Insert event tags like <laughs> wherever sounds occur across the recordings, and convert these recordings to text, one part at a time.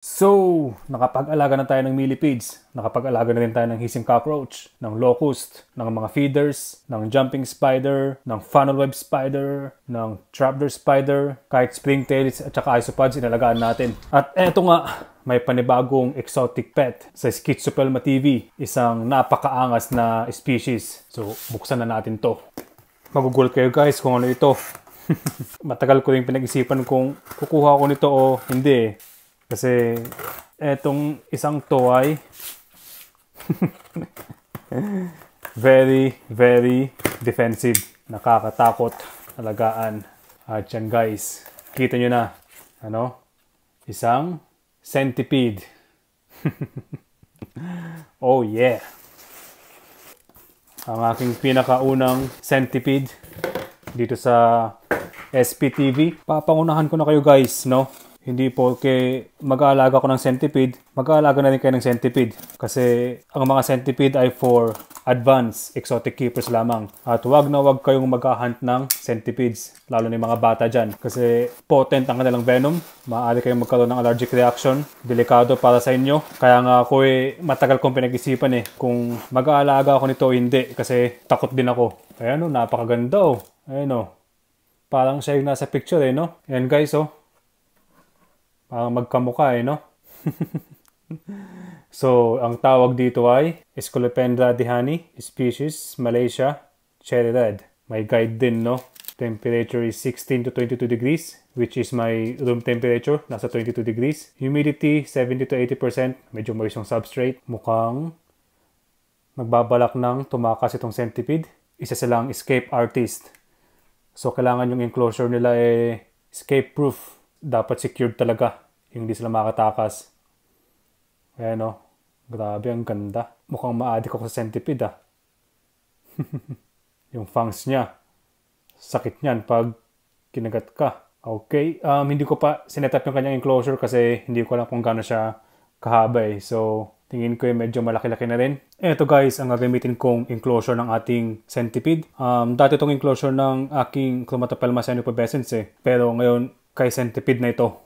So, nakapag-alaga na tayo ng millipedes, nakapag-alaga na rin tayo ng hissing cockroach, ng locust, ng mga feeders, ng jumping spider, ng funnel web spider, ng trapdoor spider, kahit springtails at saka isopods inalagaan natin. At eto nga, may panibagong exotic pet sa Schizopelma TV, isang napakaangas na species. So, buksan na natin to. Magugol kayo guys kung ano ito. <laughs> Matagal ko rin pinag-isipan kung kukuha ko nito o hindi. Kasi etong isang to <laughs> very, very defensive. Nakakatakot alagaan. At yan guys, kita nyo na, ano, isang centipede. <laughs> oh yeah! Ang aking pinakaunang centipede dito sa SPTV. Papangunahan ko na kayo guys, no? Hindi po kay mag-aalaga ko ng centipede, mag-aalaga na rin kayo ng centipede. Kasi ang mga centipede ay for advanced exotic keepers lamang. At wag na wag kayong mag-hunt ng centipedes, lalo na yung mga bata dyan. Kasi potent ang kanilang venom, maaari kayong magkaroon ng allergic reaction, delikado para sa inyo. Kaya nga ako eh, matagal kong pinag-isipan eh, kung mag-aalaga ako nito o hindi. Kasi takot din ako. Ayan o, oh, napakaganda o. Oh. Ayan o. Oh. Parang siya yung nasa picture eh, no? Ayan guys, oh. Parang magkamukha eh, no? <laughs> so, ang tawag dito ay Esculapendra dihani, species Malaysia, cherry red. May guide din, no? Temperature is 16 to 22 degrees, which is my room temperature, nasa 22 degrees. Humidity, 70 to 80%, medyo moist yung substrate. Mukhang nagbabalak ng tumakas itong centipede. Isa silang escape artist. So, kailangan yung enclosure nila eh escape proof dapat secured talaga yung hindi sila makatakas. Ayan no? Grabe, ang ganda. Mukhang maadik ako sa centipede ah. <laughs> yung fangs niya. Sakit niyan pag kinagat ka. Okay, um, hindi ko pa sinetap yung kanyang enclosure kasi hindi ko alam kung gano'n siya kahaba eh. So, tingin ko yung medyo malaki-laki na rin. Eto guys, ang gagamitin kong enclosure ng ating centipede. Um, dati itong enclosure ng aking Chromatopelma senopubescens eh. Pero ngayon, kay centipede na ito.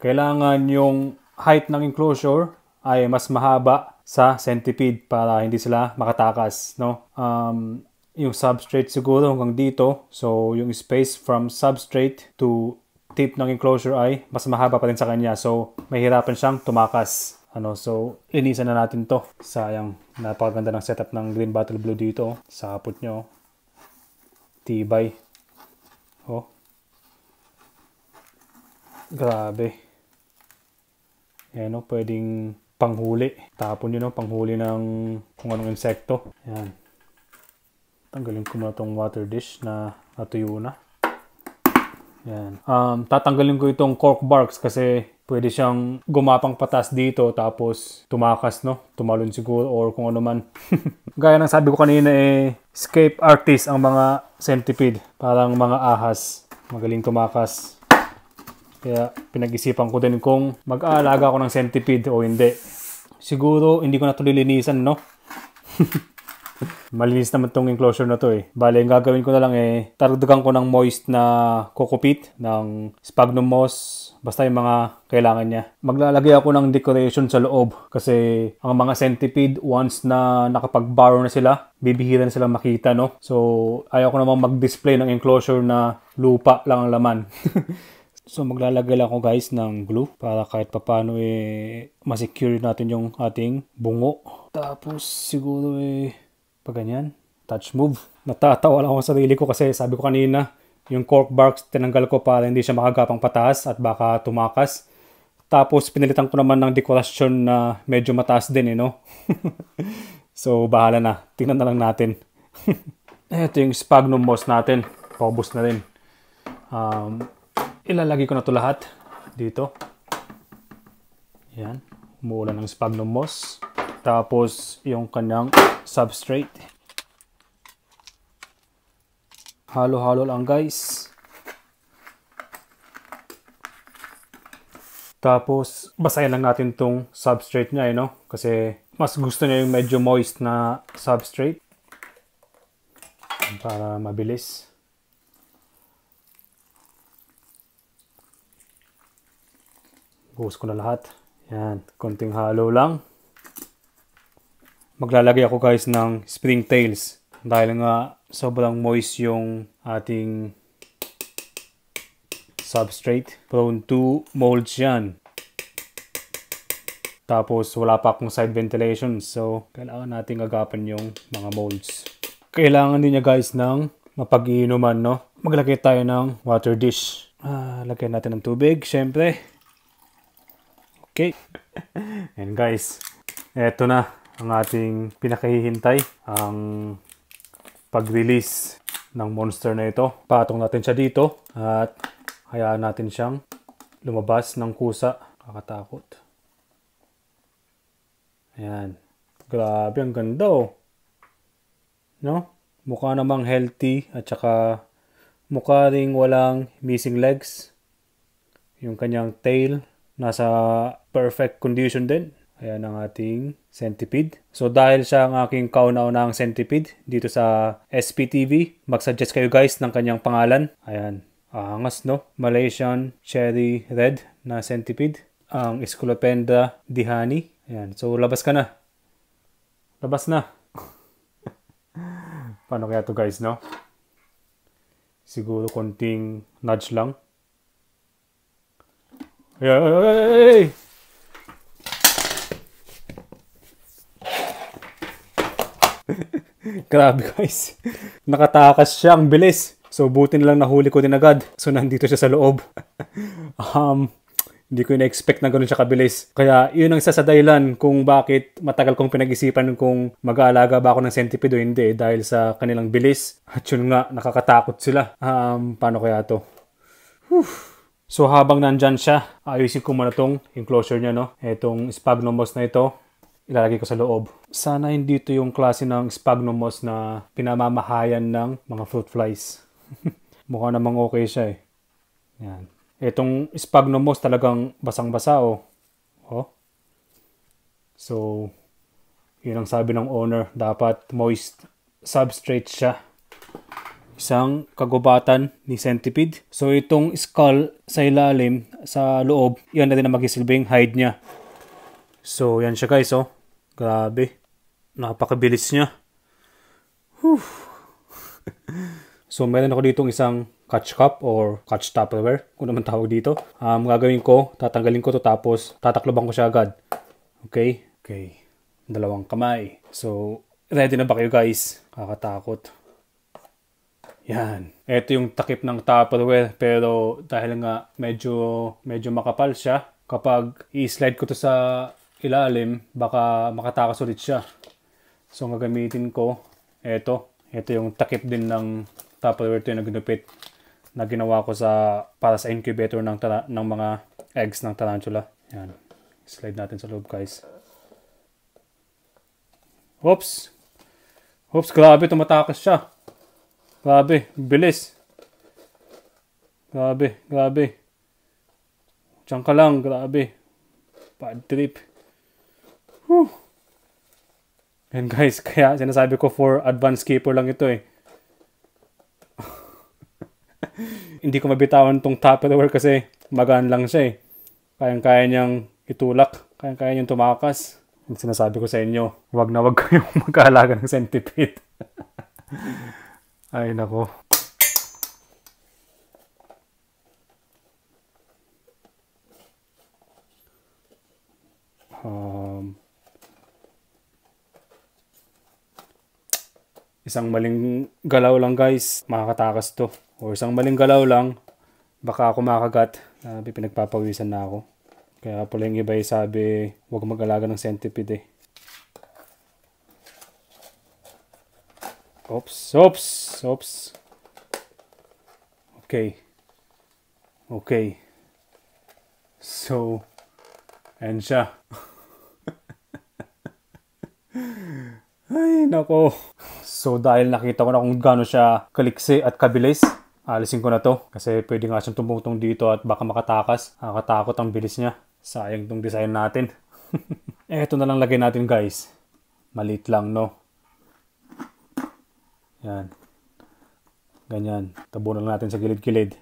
Kailangan yung height ng enclosure ay mas mahaba sa centipede para hindi sila makatakas. No? Um, yung substrate siguro hanggang dito. So, yung space from substrate to tip ng enclosure ay mas mahaba pa rin sa kanya. So, mahirapan siyang tumakas. Ano, so, linisan na natin to. Sayang, napakaganda ng setup ng Green bottle Blue dito. Oh. Sa hapot nyo. Oh. Tibay. Grabe. Ayan o, pwedeng panghuli. Tapon yun o, panghuli ng kung anong insekto. Ayan. Tanggalin ko muna itong water dish na natuyo na. Ayan. Um, tatanggalin ko itong cork barks kasi pwede siyang gumapang patas dito tapos tumakas, no? Tumalon siguro or kung ano man. <laughs> Gaya ng sabi ko kanina eh, escape artist ang mga centipede. Parang mga ahas. Magaling tumakas. Kaya pinag-isipan ko din kung mag-aalaga ako ng centipede o hindi. Siguro hindi ko na ito lilinisan, no? <laughs> Malinis naman tong enclosure na to eh. Bale, ang gagawin ko na lang eh, taragdagan ko ng moist na kokopit, ng sphagnum moss, basta yung mga kailangan niya. Maglalagay ako ng decoration sa loob kasi ang mga centipede, once na nakapag-borrow na sila, bibihira na silang makita, no? So, ayaw ko namang mag-display ng enclosure na lupa lang ang laman. <laughs> So maglalagay lang ako guys ng glue para kahit papano eh masecure natin yung ating bungo. Tapos siguro eh pag ganyan, touch move. Natatawa lang ako sa sarili ko kasi sabi ko kanina yung cork barks tinanggal ko para hindi siya makagapang pataas at baka tumakas. Tapos pinalitan ko naman ng decoration na medyo mataas din eh no. <laughs> so bahala na, tingnan na lang natin. Ito <laughs> yung sphagnum moss natin, paubos na rin. Um, ilalagay ko na to lahat dito. Yan. Umuulan ng sphagnum moss. Tapos, yung kanyang substrate. Halo-halo lang guys. Tapos, basahin lang natin tong substrate niya, eh, no? Kasi mas gusto niya yung medyo moist na substrate para mabilis. Buhos ko na lahat. Yan, konting halo lang. Maglalagay ako guys ng springtails dahil nga sobrang moist yung ating substrate. Prone to mold yan. Tapos wala pa akong side ventilation so kailangan nating agapan yung mga molds. Kailangan din niya guys ng mapag-iinuman no. Maglagay tayo ng water dish. Ah, lagyan natin ng tubig, syempre. Okay. And guys, eto na ang ating pinakahihintay, ang pag-release ng monster na ito. Patong natin siya dito at hayaan natin siyang lumabas ng kusa. Kakatakot. Ayan. Grabe, ang ganda oh. No? Mukha namang healthy at saka mukha ring walang missing legs. Yung kanyang tail nasa perfect condition din. Ayan ang ating centipede. So dahil siya ang aking kauna-unahang centipede dito sa SPTV, mag-suggest kayo guys ng kanyang pangalan. Ayan, angas no? Malaysian Cherry Red na centipede. Ang Esculapenda Dihani. Ayan, so labas ka na. Labas na. <laughs> Paano kaya to guys, no? Siguro konting nudge lang. Ay, ay, ay, ay, ay. Grabe <laughs> guys. Nakatakas siya. Ang bilis. So buti na lang nahuli ko din agad. So nandito siya sa loob. <laughs> um, hindi ko na-expect na ganun siya kabilis. Kaya yun ang isa kung bakit matagal kong pinag-isipan kung mag-aalaga ba ako ng centipede o hindi eh, dahil sa kanilang bilis. At yun nga, nakakatakot sila. Um, paano kaya to? So habang nandyan siya, ayusin ko muna tong enclosure niya, no? Itong sphagnum na ito ilalagay ko sa loob. Sana hindi ito yung klase ng sphagnum moss na pinamamahayan ng mga fruit flies. <laughs> Mukha namang okay siya eh. Yan. Itong sphagnum moss talagang basang-basa oh. oh. So, yun ang sabi ng owner. Dapat moist substrate siya isang kagubatan ni centipede. So itong skull sa ilalim, sa loob, yan na din ang magsisilbing hide niya. So yan siya guys oh. Grabe. Napakabilis niya. Whew. <laughs> so, meron ako dito isang catch cup or catch tupperware, kung naman ano tawag dito. Um, gagawin ko, tatanggalin ko to tapos tatakloban ko siya agad. Okay? Okay. Dalawang kamay. So, ready na ba kayo guys? Kakatakot. Yan. Ito yung takip ng Tupperware pero dahil nga medyo medyo makapal siya, kapag i-slide ko to sa ilalim, baka makatakas ulit siya. So, gagamitin ko, ito. Ito yung takip din ng Tupperware to yung nagdupit na ginawa ko sa, para sa incubator ng, ng mga eggs ng tarantula. Yan. Slide natin sa loob, guys. Oops! Oops, grabe, tumatakas siya. Grabe, bilis. Grabe, grabe. Diyan ka lang, grabe. Bad trip. Whew. And guys, <laughs> kaya sinasabi ko for advanced caper lang ito eh. <laughs> Hindi ko mabitawan tong top of the world kasi magaan lang siya eh. Kayang-kaya niyang itulak, kayang-kaya niyang tumakas. Ang sinasabi ko sa inyo, wag na wag <laughs> kayong magkaalaga ng centipede. Ay nako. Oh. Isang maling galaw lang guys, makakatakas to. Or isang maling galaw lang, baka ako makagat. Uh, ah, pinagpapawisan na ako. Kaya pala yung iba sabi, huwag mag-alaga ng centipede eh. Oops, oops, oops. Okay. Okay. So, and siya. <laughs> Ay, nako. So dahil nakita ko na kung gaano siya kaliksi at kabilis, alisin ko na to kasi pwede nga siyang tumutong dito at baka makatakas. Nakakatakot ang bilis niya. Sayang tong design natin. <laughs> Eto na lang lagay natin guys. Malit lang no. Yan. Ganyan. Tabo na lang natin sa gilid-gilid.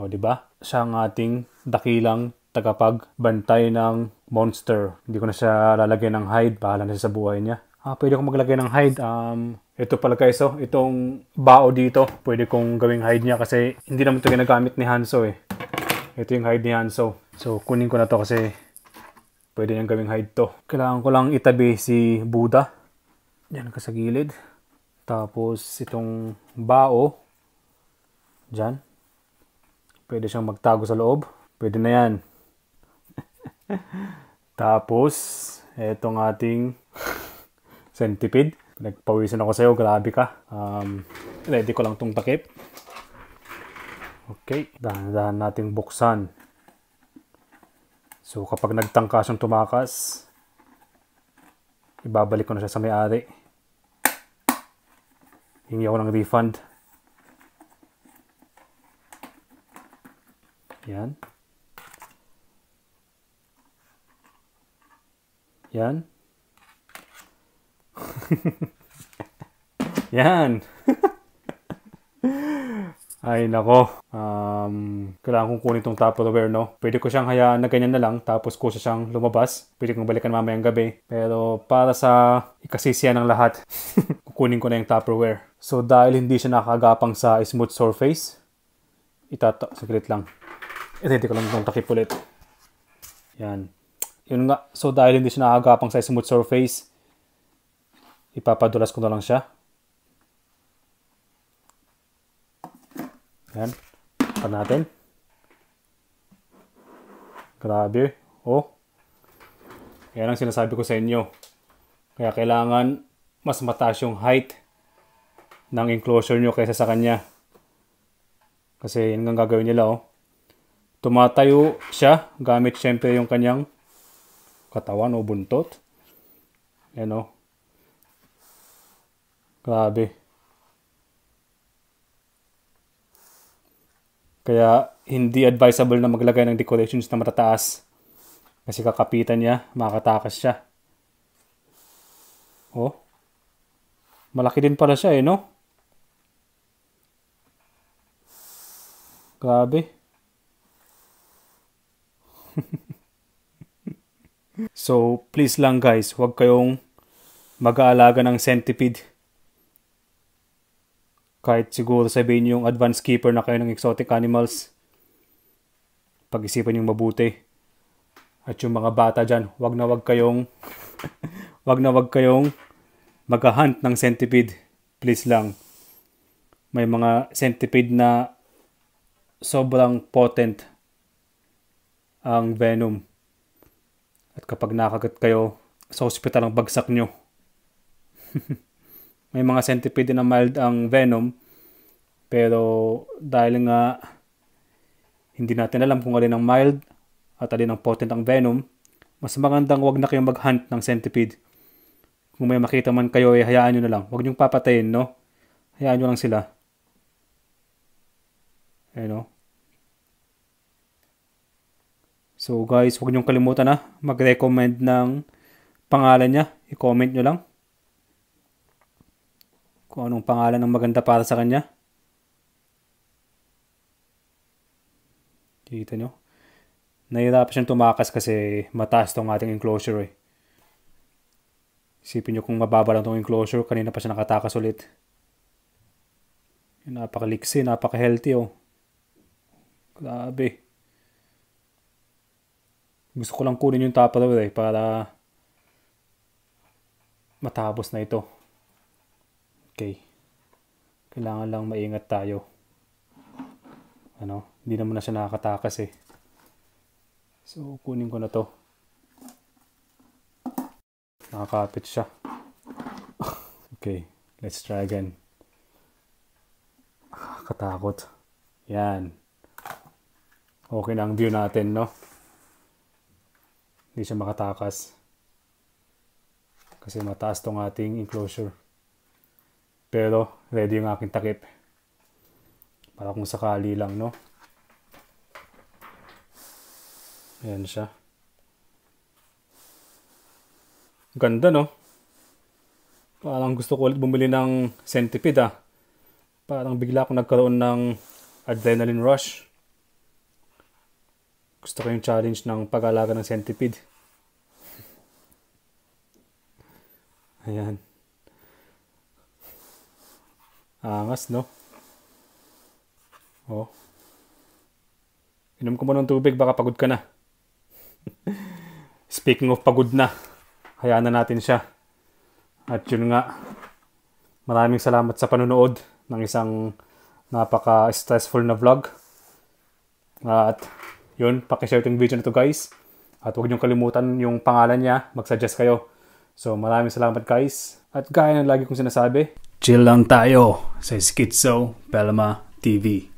O, di ba? Siya ang ating dakilang tagapagbantay ng monster. Hindi ko na siya lalagay ng hide. Bahala na siya sa buhay niya. Ah, pwede ko maglagay ng hide. Um, ito pala guys, oh, itong bao dito, pwede kong gawing hide niya kasi hindi naman ito ginagamit ni Hanso eh. Ito yung hide ni Hanso. So kunin ko na to kasi pwede niyang gawing hide to. Kailangan ko lang itabi si Buddha. Diyan ka sa gilid. Tapos itong bao, diyan. Pwede siyang magtago sa loob. Pwede na yan. <laughs> Tapos, etong ating <laughs> centipede. Nagpawisan ako sa'yo, grabe ka. Um, ready ko lang tong takip. Okay, dahan-dahan nating buksan. So kapag nagtangkas yung tumakas, ibabalik ko na siya sa may-ari. Hingi ako ng refund. Yan. Yan. <laughs> Yan. <laughs> Ay, nako. Um, kailangan kong kunin itong wear, no? Pwede ko siyang hayaan na ganyan na lang, tapos kusa siyang lumabas. Pwede kong balikan mamayang gabi. Pero para sa ikasisiya ng lahat, <laughs> kukunin ko na yung Tupperware. So, dahil hindi siya nakagapang sa smooth surface, itata... Saglit lang. Ito, ko lang itong takip ulit. Yan. Yun nga. So, dahil hindi siya nakagapang sa smooth surface, ipapadulas ko na lang siya. Yan. Pa natin. Grabe. Oh. Yan ang sinasabi ko sa inyo. Kaya kailangan mas mataas yung height ng enclosure nyo kaysa sa kanya. Kasi yun ang gagawin nila oh. Tumatayo siya gamit syempre yung kanyang katawan o buntot. Yan oh. Grabe. Kaya hindi advisable na maglagay ng decorations na matataas. Kasi kakapitan niya, makatakas siya. Oh. Malaki din pala siya eh, no? Grabe. <laughs> so, please lang guys, huwag kayong mag-aalaga ng centipede kahit siguro sabihin yung advanced keeper na kayo ng exotic animals, pag-isipan yung mabuti. At yung mga bata dyan, wag na wag kayong <laughs> wag na wag kayong mag-hunt ng centipede. Please lang. May mga centipede na sobrang potent ang venom. At kapag nakagat kayo, sa ospital ang bagsak nyo. <laughs> May mga centipede na mild ang venom. Pero dahil nga hindi natin alam kung alin ang mild at alin ang potent ang venom, mas magandang wag na kayong mag-hunt ng centipede. Kung may makita man kayo, eh, hayaan nyo na lang. wag nyong papatayin, no? Hayaan nyo lang sila. Ayan, no? So guys, huwag niyong kalimutan na mag-recommend ng pangalan niya. I-comment niyo lang kung anong pangalan ng maganda para sa kanya. Kita nyo? Nahirap siyang tumakas kasi mataas tong ating enclosure eh. Isipin nyo kung mababa lang tong enclosure, kanina pa siya nakatakas ulit. Napakaliksi, napaka-healthy oh. Grabe. Gusto ko lang kunin yung tupperware eh para matapos na ito. Okay. Kailangan lang maingat tayo. Ano? Hindi naman na siya nakakatakas eh. So, kunin ko na to. Nakakapit siya. <laughs> okay. Let's try again. Nakakatakot. Yan. Okay na ang view natin, no? Hindi siya makatakas. Kasi mataas tong ating enclosure. Pero, ready yung aking takip. Para kung sakali lang, no? Ayan siya. Ganda, no? Parang gusto ko ulit bumili ng centipede, ah. Parang bigla ako nagkaroon ng adrenaline rush. Gusto ko yung challenge ng pag-alaga ng centipede. Ayan. Angas, no? Oh. Inom ko muna ng tubig, baka pagod ka na. <laughs> Speaking of pagod na, hayaan na natin siya. At yun nga, maraming salamat sa panonood ng isang napaka-stressful na vlog. At yun, pakishare itong video na to guys. At huwag niyong kalimutan yung pangalan niya, mag-suggest kayo. So maraming salamat guys. At gaya ng lagi kong sinasabi, Chill lang tayo sa Schizo Pelma TV.